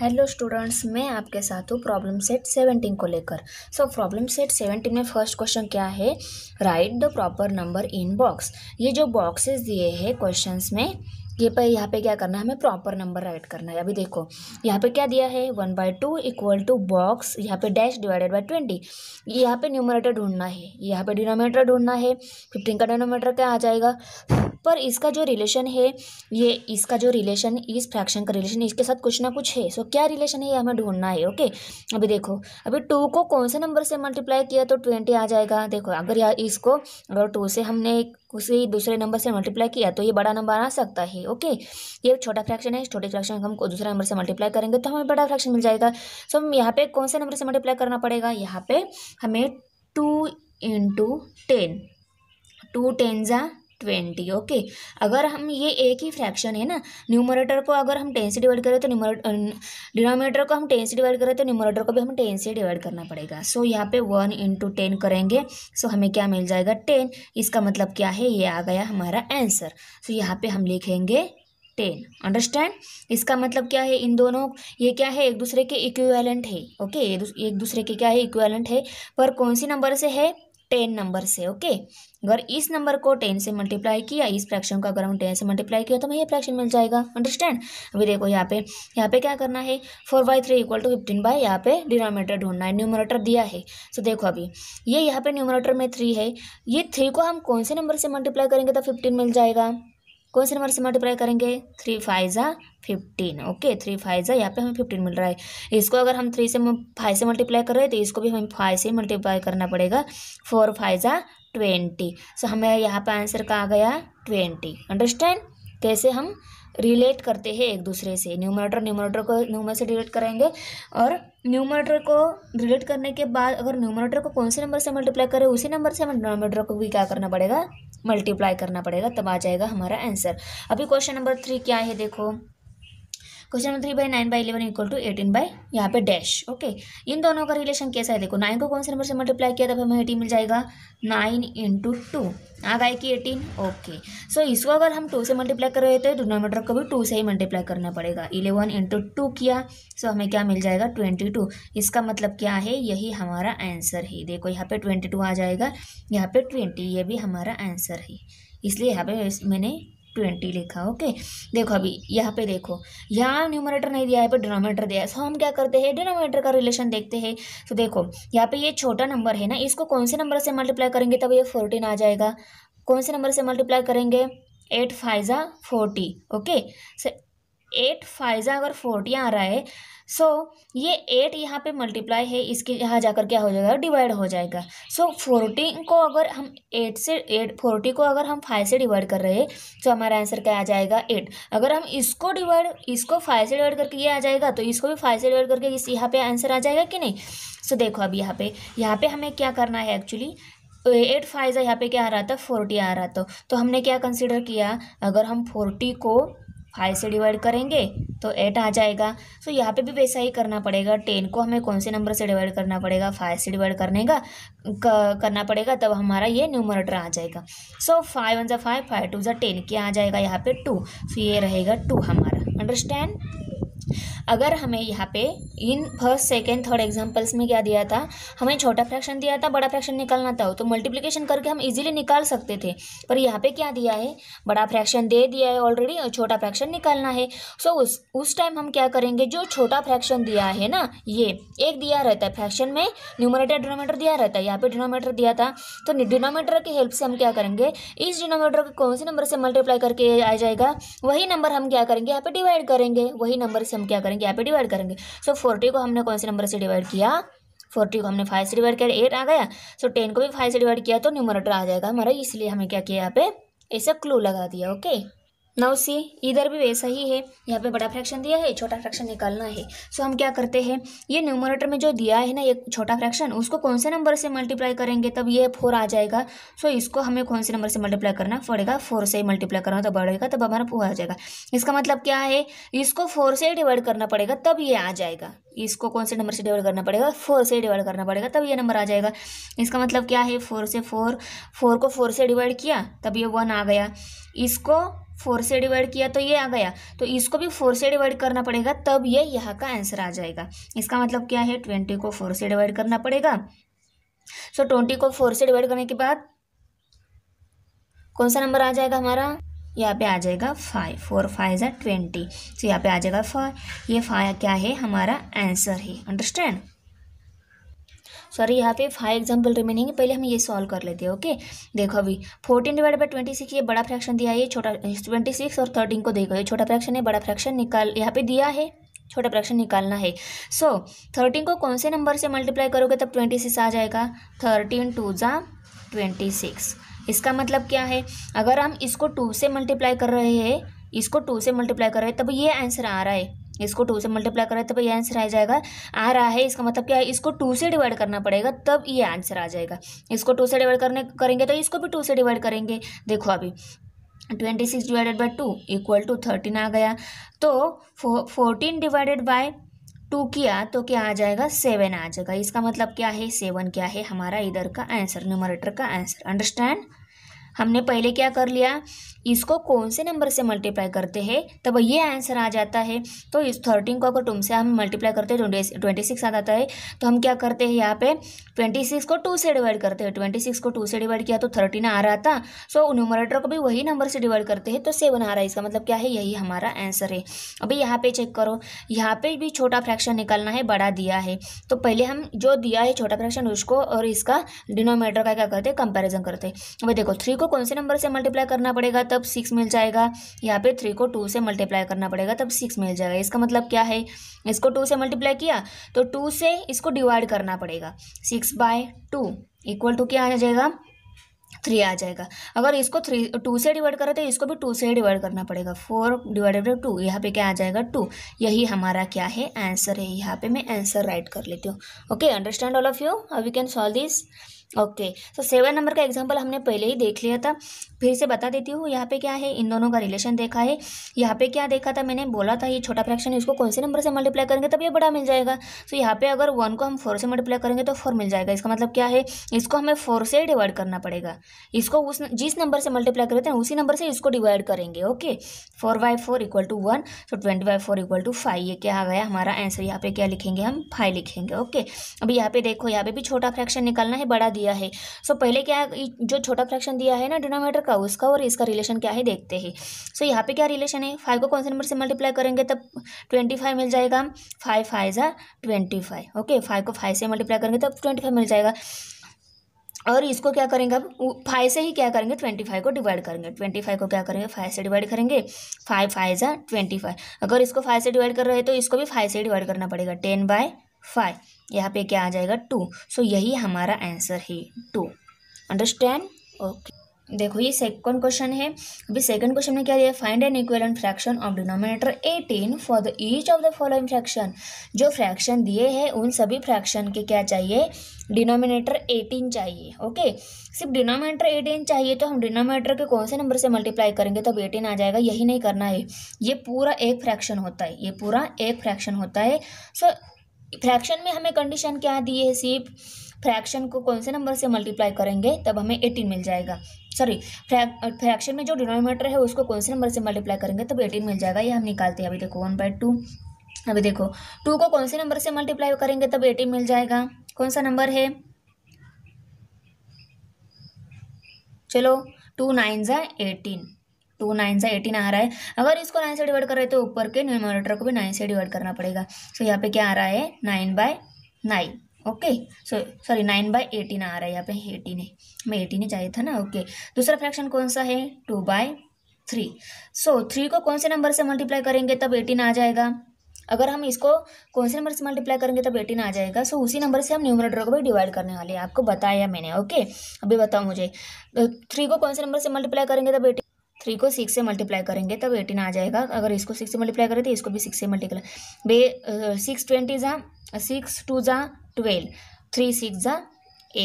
Hello students मैं आपके साथ हूँ प्रॉब्लम सेट सेवेंटीन को लेकर सो प्रॉब्लम सेट सेवेंटीन में फर्स्ट क्वेश्चन क्या है write the proper number in box ये जो बॉक्सेस दिए हैं क्वेश्चंस में ये पर यहाँ पे क्या करना है हमें प्रॉपर नंबर राइट करना है अभी देखो यहाँ पे क्या दिया है one by two equal to box यहाँ पे डैश डिवाइडेड बाई ट्वेंटी यहाँ पे न्यूमरेटर ढूंढना है यहाँ पे डिनोमीटर ढूंढना है फिफ्टीन का डिनोमीटर क्या आ जाएगा पर इसका जो रिलेशन है ये इसका जो रिलेशन इस फ्रैक्शन का रिलेशन इसके साथ कुछ ना कुछ है सो क्या रिलेशन है ये हमें ढूंढना है ओके अभी देखो अभी टू को कौन से नंबर से मल्टीप्लाई किया तो ट्वेंटी आ जाएगा देखो अगर या इसको अगर टू से हमने एक उसे दूसरे नंबर से मल्टीप्लाई किया तो ये बड़ा नंबर आ सकता है ओके ये छोटा फ्रैक्शन है छोटे फ्रैक्शन हम दूसरे नंबर से मल्टीप्लाई करेंगे तो हमें बड़ा फ्रैक्शन मिल जाएगा सो हम यहाँ पे कौन से नंबर से मल्टीप्लाई करना पड़ेगा यहाँ पे हमें two into ten two ten ज़ा ट्वेंटी ओके अगर हम ये एक ही फ्रैक्शन है ना न्यूमरेटर को अगर हम टेन से डिवाइड करें तो डिनोमिनेटर को हम टेन से डिवाइड करें तो न्यूमरेटर को भी हम टेन से डिवाइड करना पड़ेगा सो so, यहाँ पे वन इंटू टेन करेंगे सो so, हमें क्या मिल जाएगा टेन इसका मतलब क्या है ये आ गया हमारा आंसर सो so, यहाँ पे हम लिखेंगे टेन अंडरस्टैंड इसका मतलब क्या है इन दोनों ये क्या है एक दूसरे के इक्वेलेंट है ओके okay? एक दूसरे के क्या है इक्वेलेंट है पर कौन सी नंबर से है टेन नंबर से ओके अगर इस नंबर को टेन से मल्टीप्लाई किया इस फ्रैक्शन को अगर हम टेन से मल्टीप्लाई किया तो हमें ये फ्रैक्शन मिल जाएगा अंडरस्टैंड अभी देखो यहाँ पे यहाँ पे क्या करना है four by three equal to fifteen by यहाँ पे डिनोमीटर ढूंढना है न्यूमरेटर दिया है सो तो देखो अभी ये यहाँ पे न्यूमरेटर में थ्री है ये थ्री को हम कौन से नंबर से मल्टीप्लाई करेंगे तो फिफ्टीन मिल जाएगा कौन से नंबर से मल्टीप्लाई करेंगे थ्री फाइव ज़ा फिफ्टीन ओके थ्री फाइव ज़ा यहाँ पे हमें फिफ्टीन मिल रहा है इसको अगर हम थ्री से फाइव से मल्टीप्लाई कर रहे हैं तो इसको भी हमें फाइव से मल्टीप्लाई करना पड़ेगा फोर फाइव ज़ा ट्वेंटी सो हमें यहाँ पर आंसर का आ गया ट्वेंटी अंडरस्टैंड कैसे हम रिलेट करते हैं एक दूसरे से न्यूमरेटर न्यूमरेटर को न्यूमर से रिलेट करेंगे और न्यूमरेटर को रिलेट करने के बाद अगर न्यूमरेटर को कौन से नंबर से मल्टीप्लाई करें उसी नंबर से हमें डिनोमीटर को भी क्या करना पड़ेगा मल्टीप्लाई करना पड़ेगा तब आ जाएगा हमारा आंसर अभी क्वेश्चन नंबर थ्री क्या है देखो question number three by nine by eleven equal to eighteen by यहाँ पे डैश ओके इन दोनों का रिलेशन कैसा है देखो नाइन को कौन से नंबर से मल्टीप्लाई किया तब हमें एटीन मिल जाएगा नाइन इंटू टू आ गए कि एटीन ओके सो इसको अगर हम टू से मल्टीप्लाई कर रहे तो डिनोमीटर को भी टू से ही मल्टीप्लाई करना पड़ेगा इलेवन इंटू टू किया सो हमें क्या मिल जाएगा ट्वेंटी टू इसका मतलब क्या है यही हमारा आंसर है देखो यहाँ पे ट्वेंटी टू आ जाएगा यहाँ पे ट्वेंटी ये भी हमारा आंसर है इसलिए यहाँ पे मैंने ट्वेंटी लिखा ओके देखो अभी यहाँ पे देखो यहाँ न्यूमरेटर नहीं दिया है पर डिनोमीटर दिया है सो हम क्या करते हैं डिनोमीटर का रिलेशन देखते हैं तो देखो यहाँ पे ये छोटा नंबर है ना इसको कौन से नंबर से मल्टीप्लाई करेंगे तब ये फोर्टीन आ जाएगा कौन से नंबर से मल्टीप्लाई करेंगे एट फाइजा फोर्टी ओके सर एट फाइजा अगर फोर्टी आ रहा है सो so, ये एट यहाँ पे मल्टीप्लाई है इसके यहाँ जाकर क्या हो जाएगा डिवाइड हो जाएगा सो so, फोर्टीन को अगर हम एट से एट फोर्टी को अगर हम फाइव से डिवाइड कर रहे हैं तो हमारा आंसर क्या आ जाएगा एट अगर हम इसको डिवाइड इसको फाइव से डिवाइड करके ये आ जाएगा तो इसको भी फाइव से डिवाइड करके इस यहाँ पर आंसर आ जाएगा कि नहीं सो so, देखो अब यहाँ पे यहाँ पे हमें क्या करना है एक्चुअली एट फाइव यहाँ पे क्या आ रहा था फोर्टी आ रहा था तो हमने क्या कंसिडर किया अगर हम फोर्टी को फाइव से डिवाइड करेंगे तो एट आ जाएगा सो यहाँ पे भी वैसा ही करना पड़ेगा टेन को हमें कौन से नंबर से डिवाइड करना पड़ेगा फाइव से डिवाइड करने का करना पड़ेगा तब हमारा ये न्यूमरेटर आ जाएगा सो फाइव वन जै फाइव फाइव टू जै टेन क्या आ जाएगा यहाँ पे टू सो ये रहेगा टू हमारा अंडरस्टैंड अगर हमें यहाँ पे इन फर्स्ट सेकेंड थर्ड एग्जाम्पल्स में क्या दिया था हमें छोटा फ्रैक्शन दिया था बड़ा फ्रैक्शन निकालना था तो मल्टीप्लिकेशन करके हम इजिली निकाल सकते थे पर यहाँ पे क्या दिया है बड़ा फ्रैक्शन दे दिया है ऑलरेडी और छोटा फ्रैक्शन निकालना है सो उस उस टाइम हम क्या करेंगे जो छोटा फ्रैक्शन दिया है ना ये एक दिया रहता है फ्रैक्शन में न्यूमरेटर डिनोमीटर दिया रहता है यहाँ पे डिनोमीटर दिया था तो डिनोमीटर की हेल्प से हम क्या करेंगे इस डिनोमीटर को कौन से नंबर से मल्टीप्लाई करके आ जाएगा वही नंबर हम क्या करेंगे यहाँ पे डिवाइड करेंगे वही नंबर से हम क्या करेंगे करेंगे यहाँ पे डिवाइड करेंगे सो फोर्टी को हमने कौन से नंबर से डिवाइड किया फोर्टी को हमने फाइव से डिवाइड किया एट आ गया सो so, टेन को भी फाइव से डिवाइड किया तो न्यूमरेटर आ जाएगा हमारा इसलिए हमें क्या किया यहाँ पे ऐसा क्लू लगा दिया ओके okay? नौ सी इधर भी वैसा ही है यहाँ पे बड़ा फ्रैक्शन दिया है छोटा फ्रैक्शन निकालना है सो हम क्या करते हैं ये न्यूमोरेटर में जो दिया है ना ये छोटा फ्रैक्शन उसको कौन से नंबर से मल्टीप्लाई करेंगे तब ये फोर आ जाएगा सो इसको हमें कौन से नंबर से मल्टीप्लाई करना पड़ेगा फोर से मल्टीप्लाई करना तो बढ़ेगा तब हमारा फोर आ जाएगा इसका मतलब क्या है इसको फोर से डिवाइड करना पड़ेगा तब ये आ जाएगा इसको कौन से नंबर से डिवाइड करना पड़ेगा फोर से डिवाइड करना पड़ेगा तब ये नंबर आ जाएगा इसका मतलब क्या है फोर से फोर फोर को फोर से डिवाइड किया तब ये वन आ गया इसको फोर से डिवाइड किया तो ये आ गया तो इसको भी फोर से डिवाइड करना पड़ेगा तब ये यहाँ का आंसर आ जाएगा इसका मतलब क्या है ट्वेंटी को फोर से डिवाइड करना पड़ेगा सो so, ट्वेंटी को फोर से डिवाइड करने के बाद कौन सा नंबर आ जाएगा हमारा यहाँ पे आ जाएगा फाइव फोर फाइव ज़ा ट्वेंटी सो यहाँ पे आ जाएगा फाइव ये फाइव क्या है हमारा आंसर है अंडरस्टैंड सॉरी यहाँ पे फाइव एग्जाम्पल रिमेनिंग है पहले हम ये सॉल्व कर लेते हैं ओके देखो अभी fourteen divide by twenty six ये बड़ा फ्रैक्शन दिया है छोटा ट्वेंटी सिक्स और थर्टीन को देखो ये छोटा फ्रैक्शन है बड़ा फ्रैक्शन निकाल यहाँ पे दिया है छोटा फ्रैक्शन निकालना है सो so, थर्टीन को कौन से नंबर से मल्टीप्लाई करोगे तब ट्वेंटी सिक्स आ जाएगा थर्टीन टू जा ट्वेंटी सिक्स इसका मतलब क्या है अगर हम इसको टू से मल्टीप्लाई कर रहे हैं इसको टू से मल्टीप्लाई कर रहे हैं तब ये आंसर आ रहा है इसको टू से मल्टीप्लाई करें तब तो ये आंसर आ जाएगा आ रहा है इसका मतलब क्या है इसको टू से डिवाइड करना पड़ेगा तब ये आंसर आ जाएगा इसको टू से डिवाइड करने करेंगे तो इसको भी टू से डिवाइड करेंगे देखो अभी twenty six divided by two equal to thirteen आ गया तो फोर्टीन डिवाइडेड बाय टू किया तो क्या आ जाएगा सेवन आ जाएगा इसका मतलब क्या है सेवन क्या है हमारा इधर का आंसर न्यूमरेटर का आंसर अंडरस्टैंड हमने पहले क्या कर लिया इसको कौन से नंबर से मल्टीप्लाई करते हैं तब ये आंसर आ जाता है तो इस थर्टीन को अगर टूम से हम मल्टीप्लाई करते हैं ट्वेंटी ट्वेंटी सिक्स आ जाता है तो हम क्या करते हैं यहाँ पे ट्वेंटी सिक्स को टू से डिवाइड करते हैं ट्वेंटी सिक्स को टू से डिवाइड किया तो थर्टीन आ रहा था सो so, न्यूमरेटर को भी वही नंबर से डिवाइड करते हैं तो सेवन आ रहा है इसका मतलब क्या है यही हमारा आंसर है अभी यहाँ पर चेक करो यहाँ पर भी छोटा फ्रैक्शन निकालना है बड़ा दिया है तो पहले हम जो दिया है छोटा फ्रैक्शन उसको और इसका डिनोमेटर का क्या करते हैं कंपेरिजन करते हैं अभी देखो थ्री को कौन से नंबर से मल्टीप्लाई करना पड़ेगा तब सिक्स मिल जाएगा यहाँ पे थ्री को टू से मल्टीप्लाई करना पड़ेगा तब सिक्स मिल जाएगा इसका मतलब क्या है इसको टू से मल्टीप्लाई किया तो टू से इसको डिवाइड करना पड़ेगा six by two equal to क्या आ जाएगा थ्री आ जाएगा अगर इसको थ्री टू से डिवाइड करें तो इसको भी टू से डिवाइड करना पड़ेगा फोर डिवाइडेड बाई टू यहाँ पे क्या आ जाएगा टू यही हमारा क्या है आंसर है यहाँ पे मैं आंसर राइट कर लेती हूँ okay understand all of you how we can solve this okay so तो सेवन नंबर का एग्जाम्पल हमने पहले ही देख लिया था फिर से बता देती हूँ यहाँ पे क्या है इन दोनों का रिलेशन देखा है यहाँ पे क्या देखा था मैंने बोला था ये छोटा फ्रैक्शन इसको कौन से नंबर से मल्टीप्लाई करेंगे तब ये बड़ा मिल जाएगा सो तो so, यहाँ पे अगर वन को हम फोर से मल्टीप्लाई करेंगे तो फोर मिल जाएगा इसका मतलब क्या है इसको हमें फोर से डिवाइड करना पड़ेगा इसको उस जिस नंबर से मल्टीप्लाई करते हैं उसी नंबर से इसको डिवाइड करेंगे okay four by four equal to one so twenty by four equal to five ये क्या आ गया हमारा आंसर यहाँ पे क्या लिखेंगे हम फाइव लिखेंगे ओके अभी यहाँ पे देखो यहाँ पे भी छोटा फ्रैक्शन निकालना है बड़ा दिया है सो so, पहले क्या जो छोटा फ्रैक्शन दिया है ना डिनोमीटर का उसका और इसका रिलेशन क्या है देखते हैं सो so, यहाँ पे क्या रिलेशन है फाइव को कौन से नंबर से मल्टीप्लाई करेंगे तब ट्वेंटी फाइव मिल जाएगा फाइव फाइव ज़ा ट्वेंटी फाइव ओके फाइव को फाइव से मल्टीप्लाई करेंगे तब ट्वेंटी फाइव मिल जाएगा और इसको क्या करेंगे अब फाइव से ही क्या करेंगे ट्वेंटी फाइव को डिवाइड करेंगे ट्वेंटी फाइव को क्या करेंगे फाइव से डिवाइड करेंगे फाइव फाइव ज़ा ट्वेंटी फाइव अगर इसको फाइव से डिवाइड कर रहे हैं तो इसको भी फाइव से डिवाइड करना पड़ेगा टेन बाय फाइव यहाँ पे क्या आ जाएगा टू सो so, यही हमारा आंसर है टू अंडरस्टैंड ओके देखो ये सेकंड क्वेश्चन है अभी सेकंड क्वेश्चन में क्या दिया find an equivalent fraction of denominator eighteen for the each of the following fraction जो फ्रैक्शन दिए हैं उन सभी फ्रैक्शन के क्या चाहिए डिनोमिनेटर एटीन चाहिए ओके सिर्फ डिनोमिनेटर एटीन चाहिए तो हम डिनोमिनेटर के कौन से नंबर से मल्टीप्लाई करेंगे तब एटीन आ जाएगा यही नहीं करना है ये पूरा एक फ्रैक्शन होता है ये पूरा एक फ्रैक्शन होता है सो so, फ्रैक्शन में हमें कंडीशन क्या दी है सिर्फ फ्रैक्शन को कौन से नंबर से मल्टीप्लाई करेंगे तब हमें एटीन मिल जाएगा सॉरी फ्रैक्शन में जो डिनोमीटर है उसको कौन से नंबर से मल्टीप्लाई करेंगे तब एटीन मिल जाएगा ये हम निकालते हैं अभी देखो वन बाई टू अभी देखो टू को कौन से नंबर से मल्टीप्लाई करेंगे तब एटीन मिल जाएगा कौन सा नंबर है चलो टू नाइन ज़ा एटीन टू नाइन से एटीन आ रहा है अगर इसको नाइन से डिवाइड कर रहे तो ऊपर के न्यूमोरेटर को भी नाइन से डिवाइड करना पड़ेगा सो so, यहाँ पे क्या आ रहा है nine by nine okay so sorry nine by eighteen आ रहा है यहाँ पे एटीन है मैं एटीन ही चाहिए था ना ओके okay. दूसरा फ्रैक्शन कौन सा है two by three so three को कौन से नंबर से मल्टीप्लाई करेंगे तब एटीन आ जाएगा अगर हम इसको कौन से नंबर से मल्टीप्लाई करेंगे तब एटीन आ जाएगा सो so, उसी नंबर से हम न्यूमरेटर को भी डिवाइड करने वाले हैं आपको बताया मैंने ओके okay? अभी बताओ मुझे थ्री को कौन से नंबर से मल्टीप्लाई करेंगे तब एटीन थ्री को सिक्स से मल्टीप्लाई करेंगे तब एटीन आ जाएगा अगर इसको सिक्स से मल्टीप्लाई करें तो इसको भी सिक्स से मल्टीप्लाई बे सिक्स ट्वेंटी जा सिक्स टू जा ट्वेल्व थ्री सिक्स जा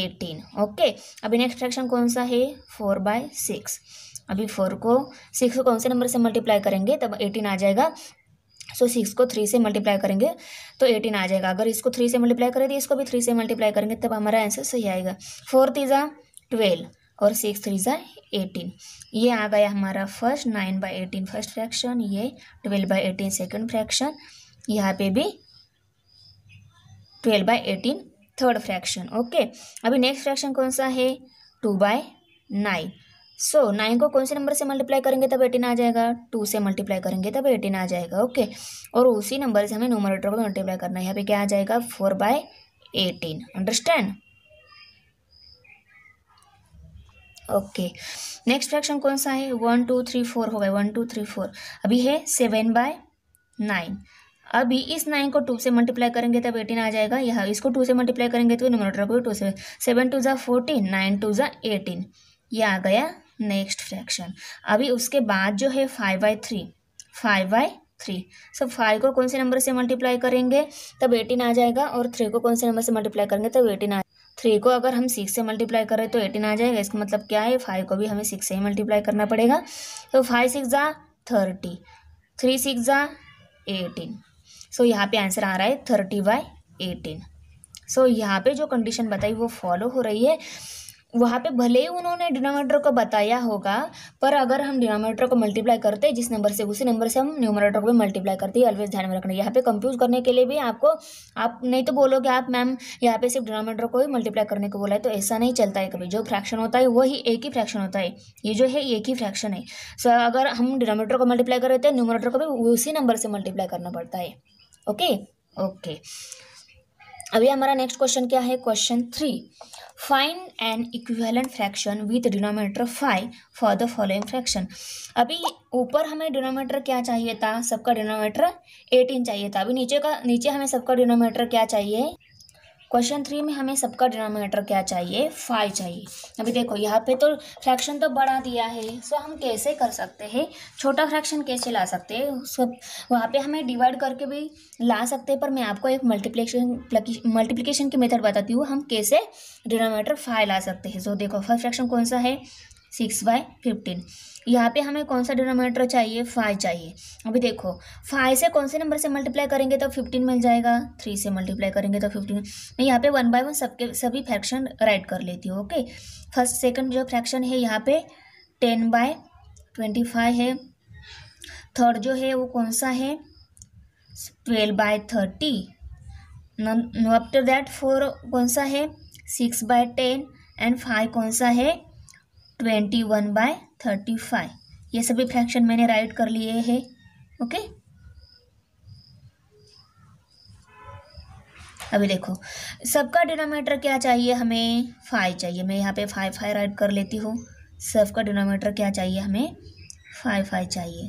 एटीन ओके अभी नेक्स्ट फ्रैक्शन कौन सा है फोर बाय सिक्स अभी फोर को सिक्स को कौन से नंबर से मल्टीप्लाई करेंगे तब एटीन आ जाएगा सो so, सिक्स को थ्री से मल्टीप्लाई करेंगे तो एटीन आ जाएगा अगर इसको थ्री से मल्टीप्लाई करें तो इसको भी थ्री से मल्टीप्लाई करेंगे तब हमारा आंसर सही आएगा फोर तीजा ट्वेल्व और सिक्स थ्री ज़ा एटीन ये आ गया हमारा first nine by eighteen first fraction ये twelve by eighteen second fraction यहाँ पे भी twelve by eighteen third fraction okay अभी नेक्स्ट फ्रैक्शन कौन सा है two by nine so nine को कौन से नंबर से मल्टीप्लाई करेंगे तब एटीन आ जाएगा टू से मल्टीप्लाई करेंगे तब एटीन आ जाएगा ओके okay. और उसी नंबर से हमें नोमरेटर को मल्टीप्लाई करना है यहाँ पे क्या आ जाएगा four by eighteen understand okay next fraction कौन सा है वन टू थ्री फोर हो गए वन टू थ्री फोर अभी है सेवन बाय नाइन अभी इस नाइन को टू से मल्टीप्लाई करेंगे तब एटीन आ जाएगा यह इसको टू से मल्टीप्लाई करेंगे तो न्यूमरेटर को टू से सेवन टू ज़ा फोर्टीन नाइन टू ज़ा एटीन ये आ गया नेक्स्ट फ्रैक्शन अभी उसके बाद जो है five by three five by three so five को कौन से नंबर से मल्टीप्लाई करेंगे तब एटीन आ जाएगा और थ्री को कौन से नंबर से मल्टीप्लाई करेंगे तब एटीन आ थ्री को अगर हम सिक्स से मल्टीप्लाई करें तो एटीन आ जाएगा इसका मतलब क्या है फाइव को भी हमें सिक्स से ही मल्टीप्लाई करना पड़ेगा तो फाइव सिक्स ज़ा थर्टी थ्री सिक्स ज़ा एटीन सो यहाँ पे आंसर आ रहा है थर्टी बाय एटीन सो यहाँ पे जो कंडीशन बताई वो फॉलो हो रही है वहाँ पे भले ही उन्होंने डिनोमीटर को बताया होगा पर अगर हम डिनोमीटर को मल्टीप्लाई करते हैं जिस नंबर से उसी नंबर से हम न्यूमरेटर को भी मल्टीप्लाई करते हैं ऑलवेज ध्यान में रखना यहाँ पे कंफ्यूज करने के लिए भी आपको आप नहीं तो बोलोगे आप मैम यहाँ पे सिर्फ डिनोमीटर को ही मल्टीप्लाई करने को बोला है तो ऐसा नहीं चलता है कभी जो फ्रैक्शन होता है वही एक ही फ्रैक्शन होता है ये जो है एक ही फ्रैक्शन है सो अगर हम डिनोमीटर को मल्टीप्लाई कर रहे थे न्यूमरेटर को भी उसी नंबर से मल्टीप्लाई करना पड़ता है ओके ओके अभी हमारा नेक्स्ट क्वेश्चन क्या है question three find an equivalent fraction with denominator five for the following fraction अभी ऊपर हमें डिनोमीटर क्या चाहिए था सबका डिनोमीटर एटीन चाहिए था अभी नीचे का नीचे हमें सबका डिनोमीटर क्या चाहिए क्वेश्चन थ्री में हमें सबका डिनोमिनेटर क्या चाहिए फाइव चाहिए अभी देखो यहाँ पे तो फ्रैक्शन तो बढ़ा दिया है सो हम कैसे कर सकते हैं छोटा फ्रैक्शन कैसे ला सकते हैं सब वहाँ पे हमें डिवाइड करके भी ला सकते हैं पर मैं आपको एक मल्टीप्लिकेशन मल्टीप्लिकेशन की मेथड बताती हूँ हम कैसे डिनोमिनेटर फाइव ला सकते हैं सो देखो फर्स्ट फ्रैक्शन कौन सा है सिक्स बाय फिफ्टीन यहाँ पे हमें कौन सा डिनोमीटर चाहिए फाइव चाहिए अभी देखो फाइव से कौन से नंबर से मल्टीप्लाई करेंगे तो फिफ्टीन मिल जाएगा थ्री से मल्टीप्लाई करेंगे तो फिफ्टीन मैं यहाँ पे वन बाय वन सबके सभी फ्रैक्शन राइट कर लेती हूँ ओके फर्स्ट सेकंड जो फ्रैक्शन है यहाँ पे टेन बाय ट्वेंटी फाइव है थर्ड जो है वो कौन सा है twelve by thirty after that four कौन सा है six by ten and five कौन सा है twenty one by thirty five ये सभी फ्रैक्शन मैंने राइट कर लिए है ओके अभी देखो सबका डिनोमीटर क्या चाहिए हमें फाइव चाहिए मैं यहाँ पे फाइव फाइव राइट कर लेती हूँ सबका डिनोमीटर क्या चाहिए हमें फाइव फाइव चाहिए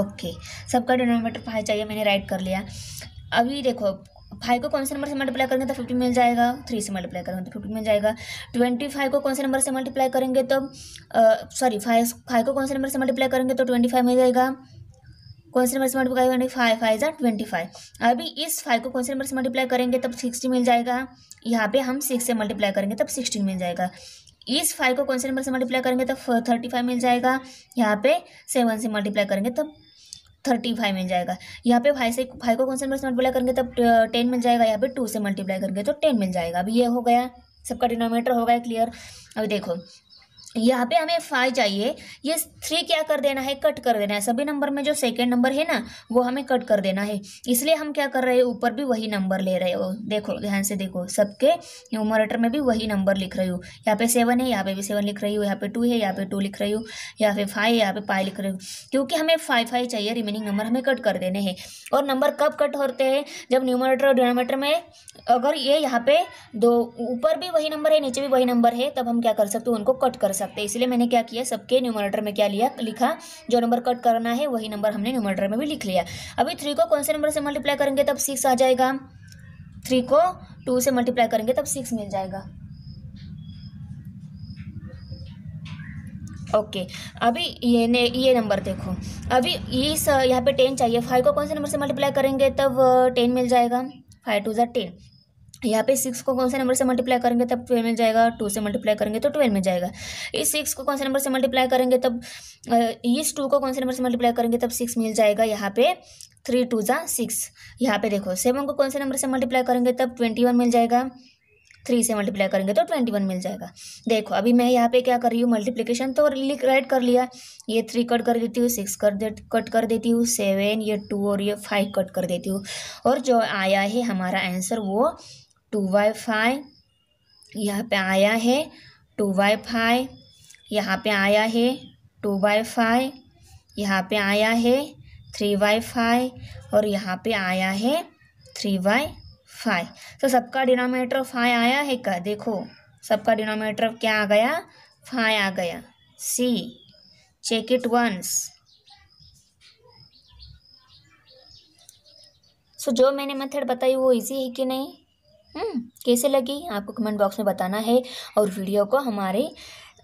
ओके सबका डिनोमीटर फाइव चाहिए मैंने राइट कर लिया अभी देखो फाइव को कौन से नंबर से मल्टीप्लाई करेंगे तो फिफ्टी मिल जाएगा थ्री से मल्टीप्लाई करेंगे तो फिफ्टी मिल जाएगा ट्वेंटी फाइव को कौन से नंबर से मल्टीप्लाई करेंगे तो सॉरी फाइव फाइव को कौन से नंबर से मल्टीप्लाई करेंगे तो ट्वेंटी फाइव मिल जाएगा कौन से नंबर से मल्टीप्लाई करेंगे फाइव फाइव या ट्वेंटी फाइव अभी इस फाइव को कौन से नंबर से मल्टीप्लाई करेंगे तब सिक्सटी मिल जाएगा यहाँ पे हम सिक्स से मल्टीप्लाई करेंगे तब सिक्सटीन मिल जाएगा इस फाइव को कौन से नंबर से मल्टीप्लाई करेंगे तब थर्टी फाइव मिल जाएगा यहाँ पे सेवन से मल्टीप्लाई करेंगे तब थर्टी फाइव मिल जाएगा यहाँ पे भाई से भाई को कौन से नंबर से मल्टीप्लाई करेंगे तब टेन मिल जाएगा यहाँ पे टू से मल्टीप्लाई करेंगे तो टेन मिल जाएगा अभी ये हो गया सबका डिनोमीटर हो गया क्लियर अभी देखो यहाँ पे हमें फाइव चाहिए ये थ्री क्या कर देना है कट कर देना है सभी नंबर में जो सेकेंड नंबर है ना वो हमें कट कर देना है इसलिए हम क्या कर रहे हैं ऊपर भी वही नंबर ले रहे हो देखो ध्यान से देखो सबके न्यूमरेटर में भी वही नंबर लिख रही हूँ यहाँ पे सेवन है यहाँ पे भी सेवन लिख रही हूँ यहाँ पे टू है यहाँ पे टू लिख रही हूँ यहाँ पे फाइव यहाँ पे फाइव लिख रही हूँ क्योंकि हमें फाइव फाइव चाहिए रिमेनिंग नंबर हमें कट कर देने हैं और नंबर कब कट होते हैं जब न्यूमरेटर और डिनोमेटर में अगर ये यहाँ पे दो ऊपर भी वही नंबर है नीचे भी वही नंबर है तब हम क्या कर सकते हैं उनको कट कर सकते सकते हैं इसलिए मैंने क्या किया सबके न्यूमरेटर में क्या लिया लिखा जो नंबर कट करना है वही नंबर हमने न्यूमरेटर में भी लिख लिया अभी थ्री को कौन से नंबर से मल्टीप्लाई करेंगे तब सिक्स आ जाएगा थ्री को टू से मल्टीप्लाई करेंगे तब सिक्स मिल जाएगा ओके okay. अभी ये ने ये नंबर देखो अभी इस यहाँ पे टेन चाहिए फाइव को कौन से नंबर से मल्टीप्लाई करेंगे तब टेन मिल जाएगा फाइव टू ज़ा टेन यहाँ पे सिक्स को कौन से नंबर से मल्टीप्लाई करेंगे तब ट्वेल्व में जाएगा टू से मल्टीप्लाई करेंगे तो ट्वेल्व में जाएगा इस सिक्स को कौन से नंबर से मल्टीप्लाई करेंगे तब इस टू को कौन से नंबर से मल्टीप्लाई करेंगे तब सिक्स मिल जाएगा यहाँ पे थ्री टू ज़ा सिक्स यहाँ पे देखो सेवन को कौन से नंबर से मल्टीप्लाई करेंगे तब ट्वेंटी वन मिल जाएगा थ्री से मल्टीप्लाई करेंगे तो ट्वेंटी वन मिल जाएगा देखो अभी मैं यहाँ पे क्या कर रही हूँ मल्टीप्लिकेशन तो लिख राइट कर लिया ये थ्री कट कर देती हूँ सिक्स कर दे कट कर देती हूँ सेवन ये टू और ये फाइव कट कर देती हूँ और जो आया है हमारा आंसर वो टू बाई फाइव यहाँ पे आया है टू बाई फाइव यहाँ पे आया है टू बाई फाइव यहाँ पे आया है थ्री बाई फाइव और यहाँ पे आया है थ्री बाई फाइव तो सबका डिनोमीटर फाइव आया है क्या देखो सबका डिनोमीटर क्या आ गया फाइव आ गया see check it once so जो मैंने मेथड बताई वो इजी है कि नहीं हम्म, कैसे लगी आपको कमेंट बॉक्स में बताना है और वीडियो को हमारे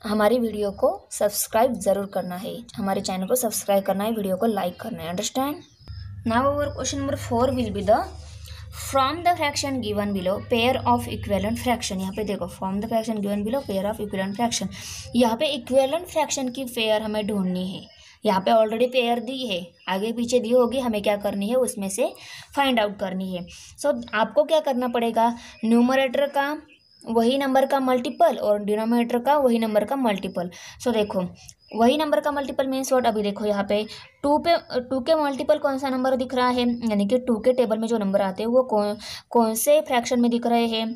हमारी वीडियो को सब्सक्राइब ज़रूर करना है हमारे चैनल को सब्सक्राइब करना है वीडियो को लाइक करना है understand now our question number four will be the from the fraction given below pair of equivalent fraction यहाँ पे देखो from the fraction given below pair of equivalent fraction यहाँ पे इक्वेलन फ्रैक्शन की पेयर हमें ढूंढनी है यहाँ पे ऑलरेडी पेयर दी है आगे पीछे दी होगी हमें क्या करनी है उसमें से फाइंड आउट करनी है सो so, आपको क्या करना पड़ेगा न्यूमरेटर का वही नंबर का मल्टीपल और डिनोमिनेटर का वही नंबर का मल्टीपल सो so, देखो वही नंबर का मल्टीपल मीन्स वॉट अभी देखो यहाँ पे टू पे टू के मल्टीपल कौन सा नंबर दिख रहा है यानी कि टू के टेबल में जो नंबर आते हैं वो कौन कौन से फ्रैक्शन में दिख रहे हैं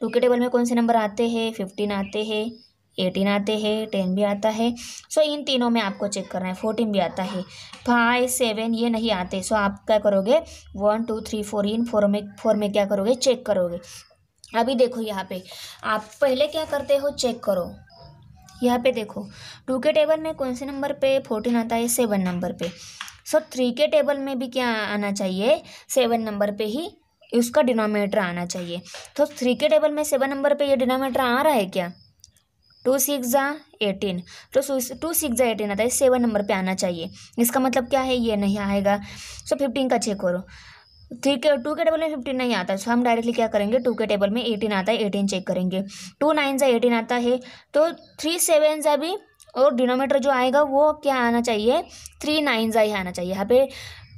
टू के टेबल में कौन से नंबर आते हैं फिफ्टीन आते हैं एटीन आते हैं टेन भी आता है सो इन तीनों में आपको चेक करना है फोर्टीन भी आता है फाइव सेवन ये नहीं आते सो आप क्या करोगे वन टू थ्री फोर इन फोर में फोर में क्या करोगे चेक करोगे अभी देखो यहाँ पे आप पहले क्या करते हो चेक करो यहाँ पे देखो टू के टेबल में कौन से नंबर पे फोर्टीन आता है सेवन नंबर पे सो थ्री के टेबल में भी क्या आना चाहिए सेवन नंबर पे ही उसका डिनोमिनेटर आना चाहिए तो थ्री के टेबल में सेवन नंबर पे ये डिनोमिनेटर आ रहा है क्या टू सिक्स ज़ा एटीन तो टू सिक्स ज़ा एटीन आता है सेवन नंबर पे आना चाहिए इसका मतलब क्या है ये नहीं आएगा सो फिफ्टीन का चेक करो थ्री के टू के टेबल में फिफ्टीन नहीं आता सो हम डायरेक्टली क्या करेंगे टू के टेबल में एटीन आता है एटीन चेक करेंगे टू नाइन ज़ा एटीन आता है तो थ्री सेवन ज़ा भी और डिनोमीटर जो आएगा वो क्या आना चाहिए थ्री नाइन ज़ा ही आना चाहिए यहाँ पे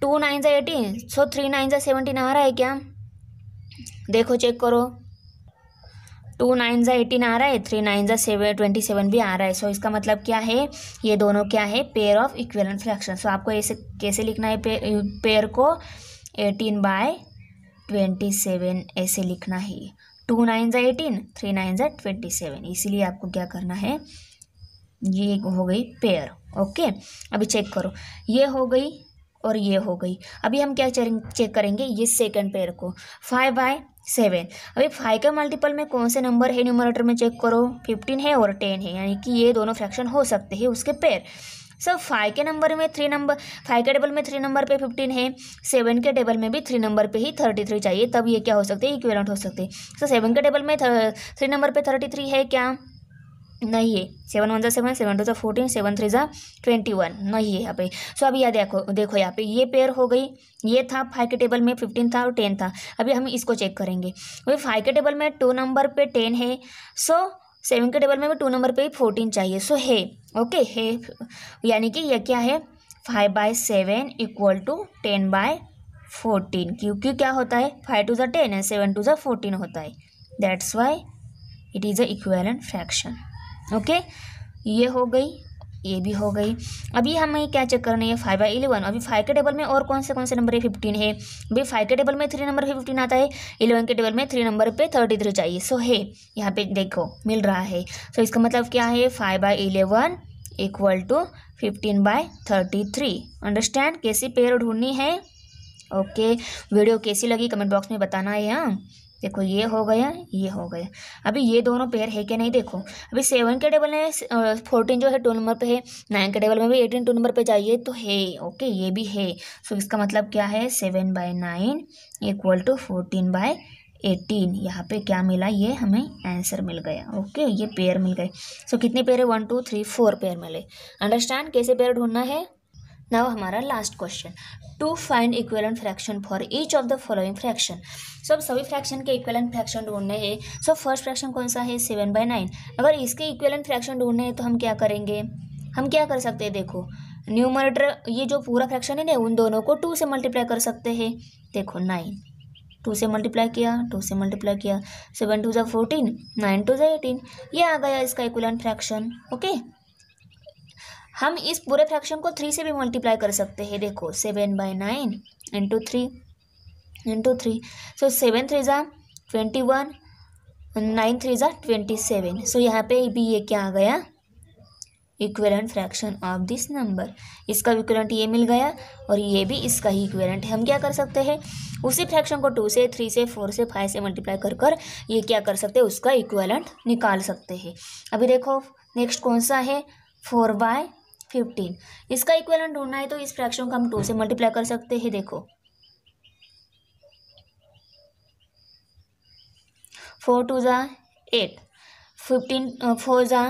टू नाइन ज़ा एटीन सो थ्री नाइन ज़ा सेवनटीन आ रहा है क्या देखो चेक करो टू नाइन ज़ा एटीन आ रहा है थ्री नाइन ज़ा सेवन ट्वेंटी सेवन भी आ रहा है सो so, इसका मतलब क्या है ये दोनों क्या है pair of equivalent fraction so आपको ऐसे कैसे लिखना है पेयर को एटीन बाय ट्वेंटी सेवन ऐसे लिखना है टू नाइन ज़ा एटीन थ्री नाइन ज़ा ट्वेंटी सेवन इसीलिए आपको क्या करना है ये हो गई पेयर ओके अभी चेक करो ये हो गई और ये हो गई अभी हम क्या चेक करेंगे ये सेकेंड पेयर को फाइव बाय सेवन अभी फाइव का मल्टीपल में कौन से नंबर है न्यूमरेटर में चेक करो फिफ्टीन है और टेन है यानी कि ये दोनों फ्रैक्शन हो सकते हैं उसके पैर सर फाइव के नंबर में थ्री नंबर फाइव के टेबल में थ्री नंबर पे फिफ्टीन है सेवन के टेबल में भी थ्री नंबर पे ही थर्टी थ्री चाहिए तब ये क्या हो सकते हैं इक्वेलेंट हो सकते हैं सर सेवन के टेबल में थ्री नंबर पे थर्टी थ्री है क्या नहीं है सेवन वन ज़ा सेवन सेवन टू जो फोर्टीन सेवन थ्री जो ट्वेंटी वन नहीं है यहाँ पे सो अभी यहाँ देखो देखो यहाँ पे ये पेयर हो गई ये था फाइव के टेबल में फिफ्टीन था और टेन था अभी हम इसको चेक करेंगे वही फाइव के टेबल में टू नंबर पे टेन है सो सेवन के टेबल में भी टू नंबर पे ही फोर्टीन चाहिए सो है ओके है यानी कि यह क्या है five by seven equal to ten by fourteen क्योंकि क्या होता है फाइव टू जो टेन है सेवन टू जो फोर्टीन होता है that's why it is a equivalent fraction okay ये हो गई ये भी हो गई अभी हमें क्या चेक करना है फाइव बाई इलेवन अभी फाइव के टेबल में और कौन से कौन से नंबर है फिफ्टीन है अभी फाइव के टेबल में थ्री नंबर फिफ्टीन आता है इलेवन के टेबल में थ्री नंबर पे थर्टी थ्री चाहिए सो है यहाँ पे देखो मिल रहा है सो इसका मतलब क्या है five by eleven equal to fifteen by thirty three understand कैसी पेयर ढूंढनी है ओके वीडियो कैसी लगी कमेंट बॉक्स में बताना है हाँ देखो ये हो गया ये हो गया अभी ये दोनों पेयर है कि नहीं देखो अभी सेवन के टेबल में फोर्टीन जो है टू नंबर पे है नाइन के टेबल में भी एटीन टू नंबर पे जाइए तो है ओके ये भी है सो इसका मतलब क्या है seven by nine equal to fourteen by eighteen यहाँ पे क्या मिला ये हमें आंसर मिल गया ओके ये पेयर मिल गए सो कितने पेयर है one two three four pair मिले अंडरस्टैंड कैसे पेयर ढूंढना है नाउ हमारा last question to find equivalent fraction for each of the following fraction so अब सभी फ्रैक्शन के इक्वेलेंट फ्रैक्शन ढूंढने हैं सो फर्स्ट फ्रैक्शन कौन सा है सेवन बाई नाइन अगर इसके इक्वेलेंट फ्रैक्शन ढूंढने हैं तो हम क्या करेंगे हम क्या कर सकते हैं देखो न्यूमरेटर ये जो पूरा फ्रैक्शन है ना उन दोनों को टू से मल्टीप्लाई कर सकते हैं देखो नाइन टू से मल्टीप्लाई किया टू से मल्टीप्लाई किया सेवन टू ज़ा फोर्टीन नाइन टू ज़ा एटीन ये आ गया इसका इक्वेलेंट फ्रैक्शन ओके हम इस पूरे फ्रैक्शन को थ्री से भी मल्टीप्लाई कर सकते हैं देखो seven by nine into three into three so seven three ज़ा ट्वेंटी वन नाइन थ्री ज़ा ट्वेंटी सेवन सो यहाँ पे भी ये क्या आ गया equivalent fraction of this number इसका इक्वेलेंट ये मिल गया और ये भी इसका ही इक्वेलेंट है हम क्या कर सकते हैं उसी फ्रैक्शन को टू से थ्री से फोर से फाइव से मल्टीप्लाई कर कर ये क्या कर सकते हैं उसका इक्वेलेंट निकाल सकते हैं अभी देखो नेक्स्ट कौन सा है फोर बाय फिफ्टीन इसका इक्वेलेंट ढूंढना है तो इस फ्रैक्शन को हम टू से मल्टीप्लाई कर सकते हैं देखो फोर टू ज़ा एट फिफ्टीन फोर ज़ा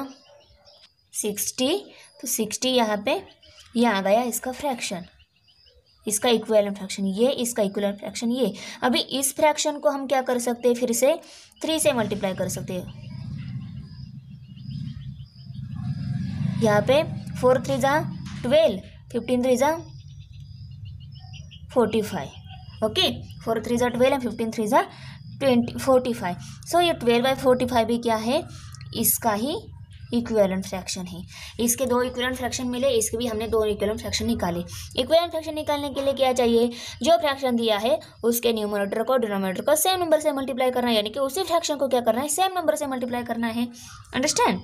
सिक्सटी तो सिक्सटी यहाँ पे ये यह आ गया इसका फ्रैक्शन इसका इक्वेलन फ्रैक्शन ये इसका इक्वेलन फ्रैक्शन ये अभी इस फ्रैक्शन को हम क्या कर सकते हैं फिर से थ्री से मल्टीप्लाई कर सकते हैं यहाँ पे four threes are twelve fifteen threes are forty five okay four threes are twelve and fifteen threes ज़ा ट्वेंटी फोर्टी फाइव सो ये ट्वेल्व बाई फोर्टी फाइव भी क्या है इसका ही इक्वेलन फ्रैक्शन है इसके दो इक्वेलन फ्रैक्शन मिले इसके भी हमने दो इक्वेलन फ्रैक्शन निकाले इक्वेलन फ्रैक्शन निकालने के लिए क्या चाहिए जो फ्रैक्शन दिया है उसके न्यूमरेटर को डिनोमिनेटर को सेम नंबर से मल्टीप्लाई करना है यानी कि उसी फ्रैक्शन को क्या करना है सेम नंबर से मल्टीप्लाई करना है अंडरस्टैंड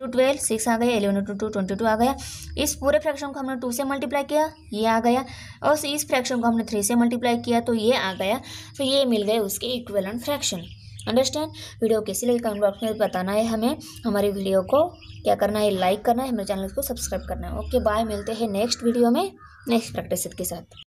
टू ट्वेल्व सिक्स आ गया eleven two two twenty two आ गया इस पूरे फ्रैक्शन को हमने टू से मल्टीप्लाई किया ये आ गया और इस फ्रैक्शन को हमने थ्री से मल्टीप्लाई किया तो ये आ गया तो ये मिल गए उसके इक्वलन फ्रैक्शन अंडरस्टैंड वीडियो कैसी लगी कमेंट बॉक्स में बताना है हमें हमारी वीडियो को क्या करना है लाइक करना है हमारे चैनल को सब्सक्राइब करना है ओके बाय मिलते हैं नेक्स्ट वीडियो में नेक्स्ट प्रैक्टिस के साथ